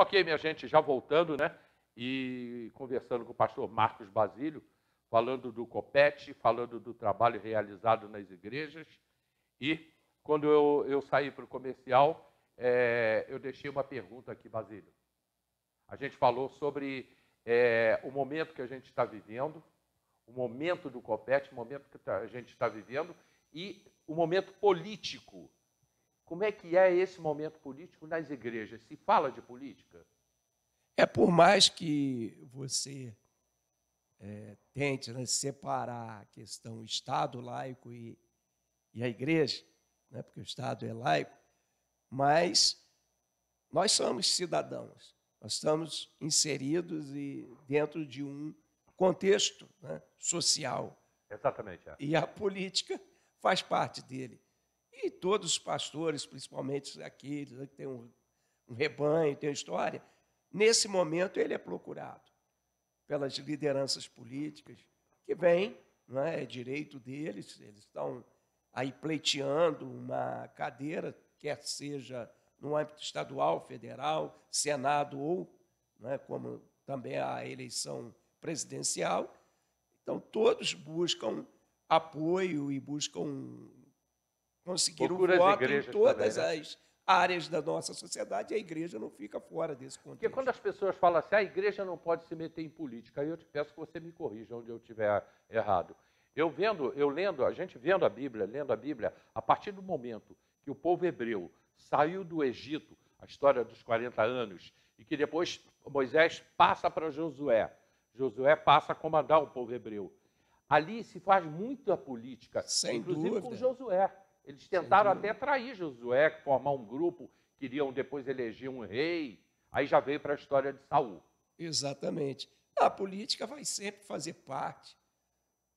Ok, minha gente, já voltando, né? E conversando com o pastor Marcos Basílio, falando do COPET, falando do trabalho realizado nas igrejas. E quando eu, eu saí para o comercial, é, eu deixei uma pergunta aqui, Basílio. A gente falou sobre é, o momento que a gente está vivendo, o momento do COPET, o momento que tá, a gente está vivendo e o momento político como é que é esse momento político nas igrejas? Se fala de política? É por mais que você é, tente né, separar a questão Estado laico e, e a igreja, né, porque o Estado é laico, mas nós somos cidadãos, nós estamos inseridos e dentro de um contexto né, social. Exatamente. É. E a política faz parte dele e todos os pastores, principalmente aqueles que têm um, um rebanho, têm uma história, nesse momento ele é procurado pelas lideranças políticas que vêm, é? é direito deles, eles estão aí pleiteando uma cadeira, quer seja no âmbito estadual, federal, Senado ou, é? como também a eleição presidencial. Então, todos buscam apoio e buscam conseguiram Procura voto em todas também, né? as áreas da nossa sociedade e a igreja não fica fora desse contexto. Porque quando as pessoas falam assim, ah, a igreja não pode se meter em política, aí eu te peço que você me corrija onde eu estiver errado. Eu vendo, eu lendo, a gente vendo a Bíblia, lendo a Bíblia, a partir do momento que o povo hebreu saiu do Egito, a história dos 40 anos, e que depois Moisés passa para Josué. Josué passa a comandar o povo hebreu. Ali se faz muita política, Sem inclusive dúvida. com Josué. Eles tentaram Entendi. até trair Josué, formar um grupo, queriam depois eleger um rei. Aí já veio para a história de Saul. Exatamente. A política vai sempre fazer parte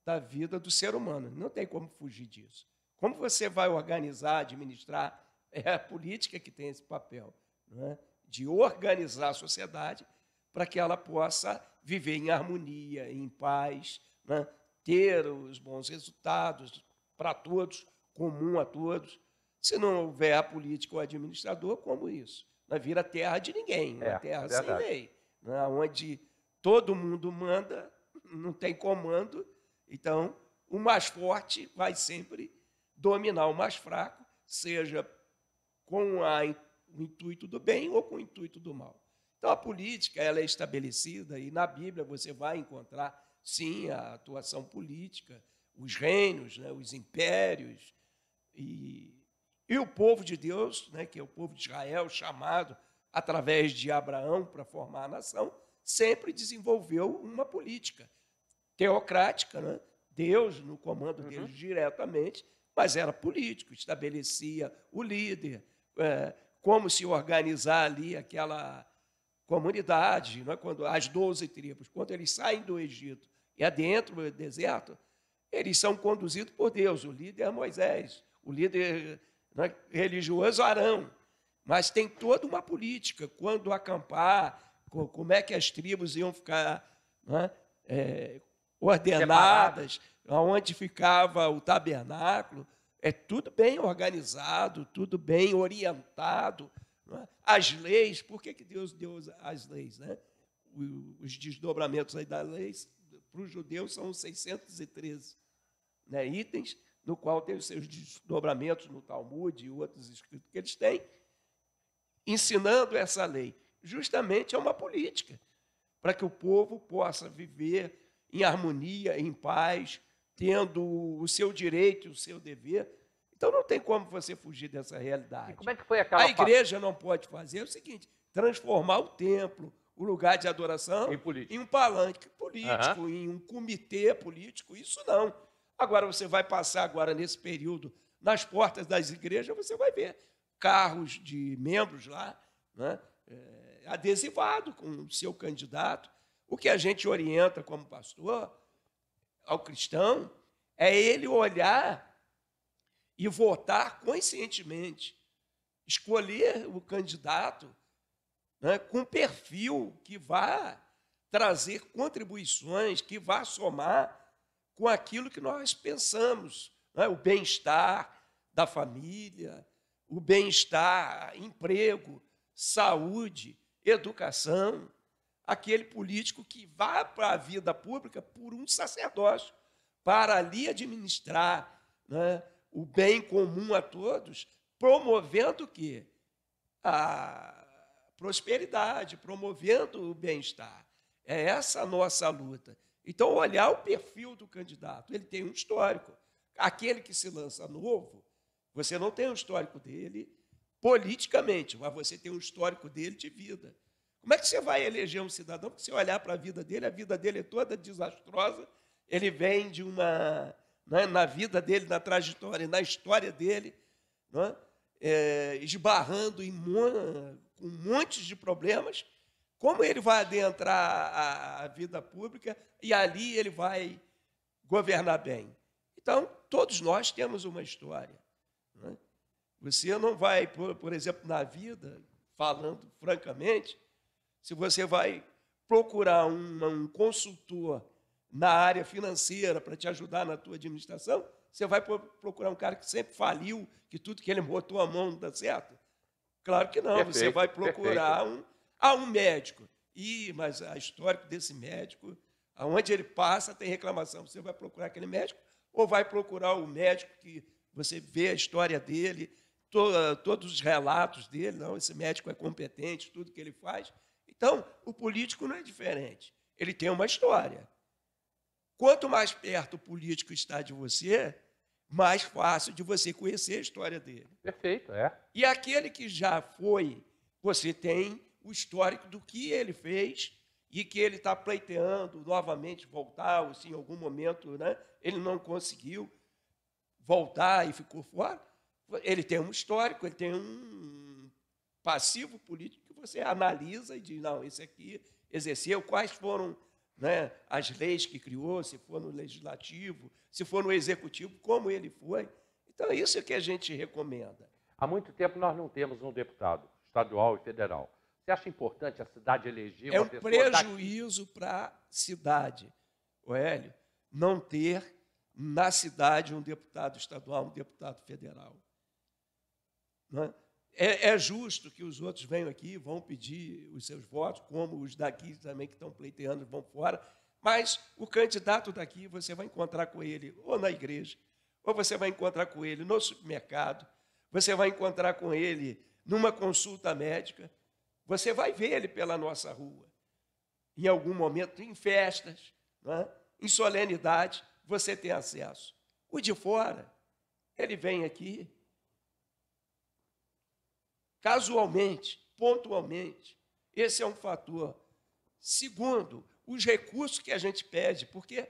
da vida do ser humano. Não tem como fugir disso. Como você vai organizar, administrar? É a política que tem esse papel, né? de organizar a sociedade para que ela possa viver em harmonia, em paz, né? ter os bons resultados para todos, comum a todos, se não houver a política ou administrador, como isso? não vira terra de ninguém, uma é, terra é sem lei, né? onde todo mundo manda, não tem comando, então o mais forte vai sempre dominar o mais fraco, seja com a, o intuito do bem ou com o intuito do mal. Então a política ela é estabelecida e na Bíblia você vai encontrar sim a atuação política, os reinos, né, os impérios, e, e o povo de Deus, né, que é o povo de Israel, chamado através de Abraão para formar a nação, sempre desenvolveu uma política teocrática, né? Deus no comando uhum. deles diretamente, mas era político, estabelecia o líder, é, como se organizar ali aquela comunidade, é? quando as doze tribos, quando eles saem do Egito e adentram o deserto, eles são conduzidos por Deus, o líder é Moisés, o líder é religioso Arão. Mas tem toda uma política, quando acampar, como é que as tribos iam ficar né, é, ordenadas, aonde ficava o tabernáculo. É tudo bem organizado, tudo bem orientado. É? As leis, por que, que Deus deu as leis? Né? Os desdobramentos aí das leis para os judeus são 613 né, itens no qual tem os seus desdobramentos no Talmud e outros escritos que eles têm, ensinando essa lei. Justamente é uma política para que o povo possa viver em harmonia, em paz, tendo o seu direito, o seu dever. Então não tem como você fugir dessa realidade. E como é que foi aquela A igreja não pode fazer o seguinte: transformar o templo, o lugar de adoração, em, em um palanque político, uhum. em um comitê político. Isso não. Agora você vai passar agora nesse período nas portas das igrejas, você vai ver carros de membros lá, né, é, adesivado com o seu candidato. O que a gente orienta como pastor ao cristão é ele olhar e votar conscientemente, escolher o candidato né, com perfil que vá trazer contribuições, que vá somar com aquilo que nós pensamos, é? o bem-estar da família, o bem-estar, emprego, saúde, educação. Aquele político que vá para a vida pública por um sacerdócio, para ali administrar é? o bem comum a todos, promovendo o quê? A prosperidade, promovendo o bem-estar. É essa a nossa luta. Então, olhar o perfil do candidato, ele tem um histórico. Aquele que se lança novo, você não tem um histórico dele politicamente, mas você tem um histórico dele de vida. Como é que você vai eleger um cidadão Porque se olhar para a vida dele, a vida dele é toda desastrosa, ele vem de uma. Né, na vida dele, na trajetória, na história dele, né, é, esbarrando em um monte de problemas, como ele vai adentrar a, a vida pública e ali ele vai governar bem? Então, todos nós temos uma história. Né? Você não vai, por, por exemplo, na vida, falando francamente, se você vai procurar um, um consultor na área financeira para te ajudar na tua administração, você vai procurar um cara que sempre faliu, que tudo que ele botou a mão não dá certo? Claro que não. Perfeito, você vai procurar perfeito há um médico. Ih, mas a histórico desse médico, aonde ele passa, tem reclamação. Você vai procurar aquele médico ou vai procurar o médico que você vê a história dele, to, todos os relatos dele? Não, esse médico é competente, tudo que ele faz. Então, o político não é diferente. Ele tem uma história. Quanto mais perto o político está de você, mais fácil de você conhecer a história dele. Perfeito, é. E aquele que já foi, você tem o histórico do que ele fez e que ele está pleiteando novamente voltar, ou se em algum momento né, ele não conseguiu voltar e ficou fora. Ele tem um histórico, ele tem um passivo político que você analisa e diz: não, esse aqui exerceu, quais foram né, as leis que criou, se for no legislativo, se for no executivo, como ele foi. Então, é isso que a gente recomenda. Há muito tempo nós não temos um deputado estadual e federal você acha importante a cidade eleger é um uma É um prejuízo para a cidade, o não ter na cidade um deputado estadual, um deputado federal. Né? É, é, justo que os outros venham aqui, vão pedir os seus votos, como os daqui também que estão pleiteando vão fora, mas o candidato daqui você vai encontrar com ele ou na igreja, ou você vai encontrar com ele no supermercado, você vai encontrar com ele numa consulta médica, você vai ver ele pela nossa rua. Em algum momento, em festas, né? em solenidade, você tem acesso. O de fora, ele vem aqui. Casualmente, pontualmente. Esse é um fator. Segundo, os recursos que a gente pede, porque,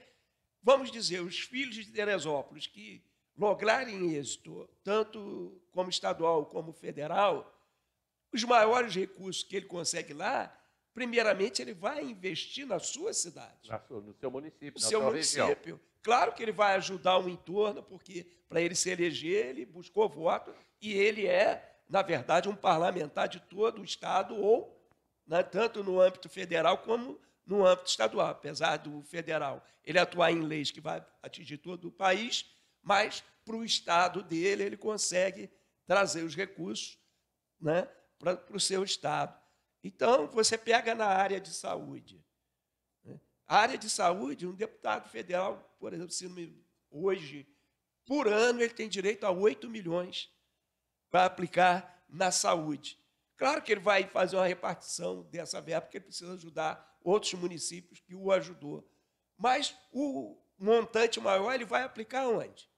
vamos dizer, os filhos de Teresópolis que lograrem êxito, tanto como estadual como federal, os maiores recursos que ele consegue lá, primeiramente ele vai investir na sua cidade. Na sua, no seu município. No seu município. Região. Claro que ele vai ajudar o entorno, porque para ele se eleger, ele buscou voto e ele é, na verdade, um parlamentar de todo o Estado, ou né, tanto no âmbito federal como no âmbito estadual, apesar do federal ele atuar em leis que vai atingir todo o país, mas para o Estado dele ele consegue trazer os recursos né, para o seu estado. Então, você pega na área de saúde. Né? A área de saúde, um deputado federal, por exemplo, me, hoje, por ano, ele tem direito a 8 milhões para aplicar na saúde. Claro que ele vai fazer uma repartição dessa verba, porque ele precisa ajudar outros municípios que o ajudou. Mas o montante maior ele vai aplicar onde?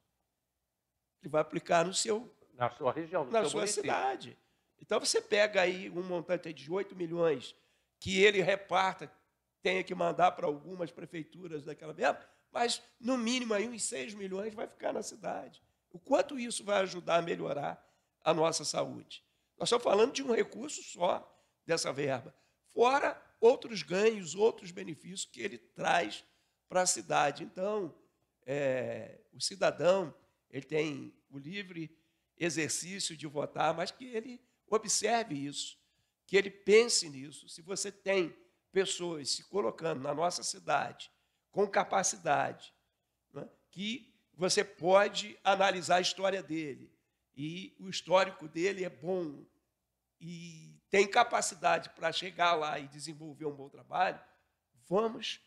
Ele vai aplicar no seu na sua região, no na sua município. cidade. Então você pega aí um montante de 8 milhões que ele reparta, tenha que mandar para algumas prefeituras daquela mesma, mas no mínimo aí uns 6 milhões vai ficar na cidade. O quanto isso vai ajudar a melhorar a nossa saúde? Nós estamos falando de um recurso só dessa verba, fora outros ganhos, outros benefícios que ele traz para a cidade. Então, é, o cidadão ele tem o livre exercício de votar, mas que ele Observe isso, que ele pense nisso. Se você tem pessoas se colocando na nossa cidade com capacidade, né, que você pode analisar a história dele e o histórico dele é bom e tem capacidade para chegar lá e desenvolver um bom trabalho, vamos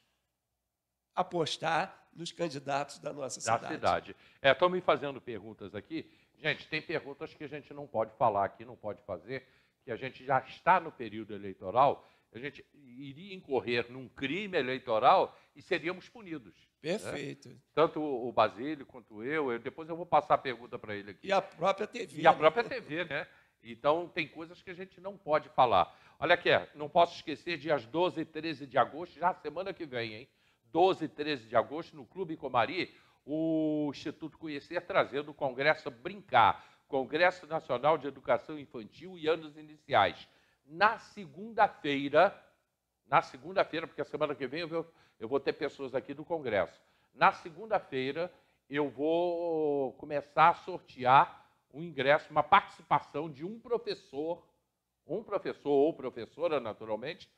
apostar nos candidatos da nossa da cidade. cidade. É, estão me fazendo perguntas aqui. Gente, tem perguntas que a gente não pode falar aqui, não pode fazer, que a gente já está no período eleitoral, a gente iria incorrer num crime eleitoral e seríamos punidos. Né? Perfeito. Né? Tanto o Basílio quanto eu, eu, depois eu vou passar a pergunta para ele aqui. E a própria TV. E a né? própria TV, né? Então, tem coisas que a gente não pode falar. Olha aqui, não posso esquecer, dias 12 e 13 de agosto, já semana que vem, hein? 12 e 13 de agosto, no Clube Comari, o Instituto Conhecer trazendo o Congresso Brincar, Congresso Nacional de Educação Infantil e Anos Iniciais. Na segunda-feira, na segunda-feira, porque a semana que vem eu vou, eu vou ter pessoas aqui do Congresso. Na segunda-feira eu vou começar a sortear um ingresso, uma participação de um professor, um professor ou professora, naturalmente,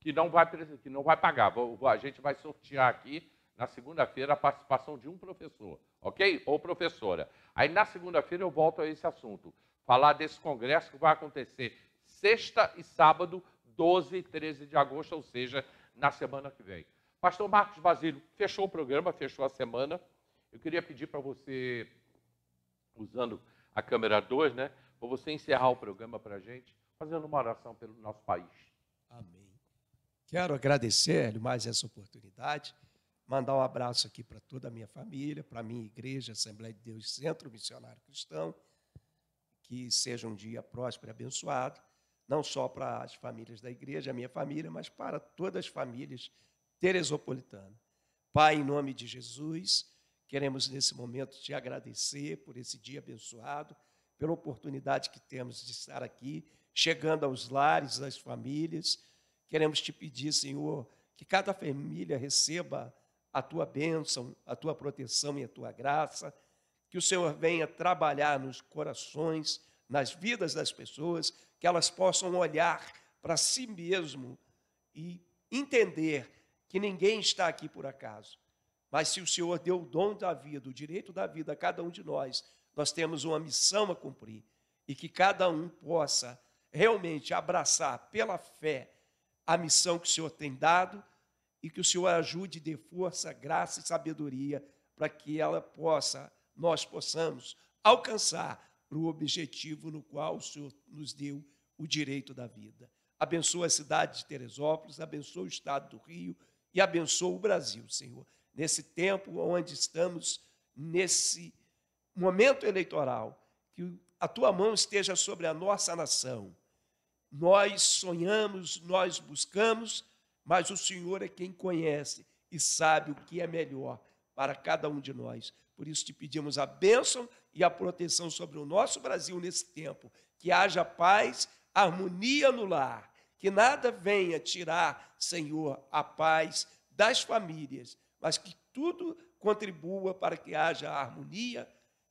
que não vai, que não vai pagar. A gente vai sortear aqui na segunda-feira a participação de um professor, ok? Ou professora. Aí na segunda-feira eu volto a esse assunto, falar desse congresso que vai acontecer sexta e sábado, 12 e 13 de agosto, ou seja, na semana que vem. Pastor Marcos Basílio, fechou o programa, fechou a semana. Eu queria pedir para você, usando a câmera 2, né, para você encerrar o programa para a gente, fazendo uma oração pelo nosso país. Amém. Quero agradecer mais essa oportunidade mandar um abraço aqui para toda a minha família, para a minha igreja, Assembleia de Deus Centro Missionário Cristão. Que seja um dia próspero e abençoado, não só para as famílias da igreja, a minha família, mas para todas as famílias teresopolitanas. Pai, em nome de Jesus, queremos nesse momento te agradecer por esse dia abençoado, pela oportunidade que temos de estar aqui, chegando aos lares, às famílias. Queremos te pedir, Senhor, que cada família receba a tua bênção, a tua proteção e a tua graça. Que o Senhor venha trabalhar nos corações, nas vidas das pessoas, que elas possam olhar para si mesmo e entender que ninguém está aqui por acaso. Mas se o Senhor deu o dom da vida, o direito da vida a cada um de nós, nós temos uma missão a cumprir e que cada um possa realmente abraçar pela fé a missão que o Senhor tem dado e que o Senhor ajude, dê força, graça e sabedoria para que ela possa, nós possamos alcançar o objetivo no qual o Senhor nos deu o direito da vida. Abençoa a cidade de Teresópolis, abençoa o estado do Rio e abençoa o Brasil, Senhor. Nesse tempo onde estamos, nesse momento eleitoral, que a tua mão esteja sobre a nossa nação. Nós sonhamos, nós buscamos mas o Senhor é quem conhece e sabe o que é melhor para cada um de nós. Por isso te pedimos a bênção e a proteção sobre o nosso Brasil nesse tempo, que haja paz, harmonia no lar, que nada venha tirar, Senhor, a paz das famílias, mas que tudo contribua para que haja harmonia,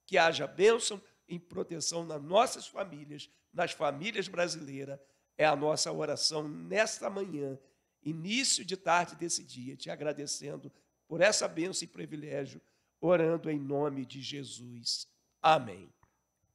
que haja bênção e proteção nas nossas famílias, nas famílias brasileiras. É a nossa oração nesta manhã início de tarde desse dia, te agradecendo por essa bênção e privilégio, orando em nome de Jesus. Amém.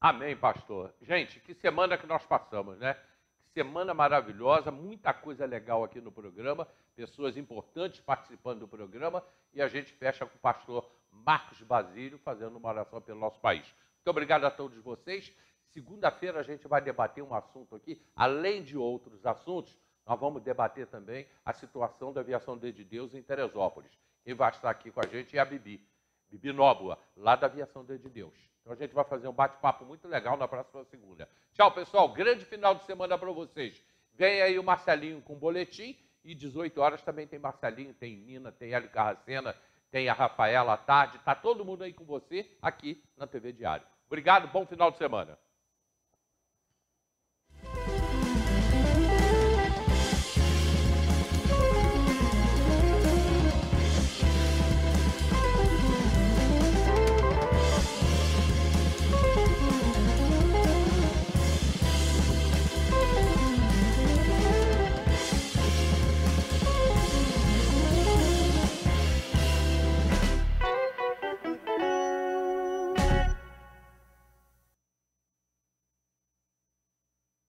Amém, pastor. Gente, que semana que nós passamos, né? Que semana maravilhosa, muita coisa legal aqui no programa, pessoas importantes participando do programa e a gente fecha com o pastor Marcos Basílio fazendo uma oração pelo nosso país. Muito obrigado a todos vocês. Segunda-feira a gente vai debater um assunto aqui, além de outros assuntos, nós vamos debater também a situação da aviação de Deus em Teresópolis. Quem vai estar aqui com a gente é a Bibi, Bibi Nóbula, lá da aviação de Deus. Então a gente vai fazer um bate-papo muito legal na próxima segunda. Tchau, pessoal. Grande final de semana para vocês. Vem aí o Marcelinho com o boletim. E 18 horas também tem Marcelinho, tem Nina, tem Hélio Carracena, tem a Rafaela à tarde. Está todo mundo aí com você aqui na TV Diário. Obrigado, bom final de semana.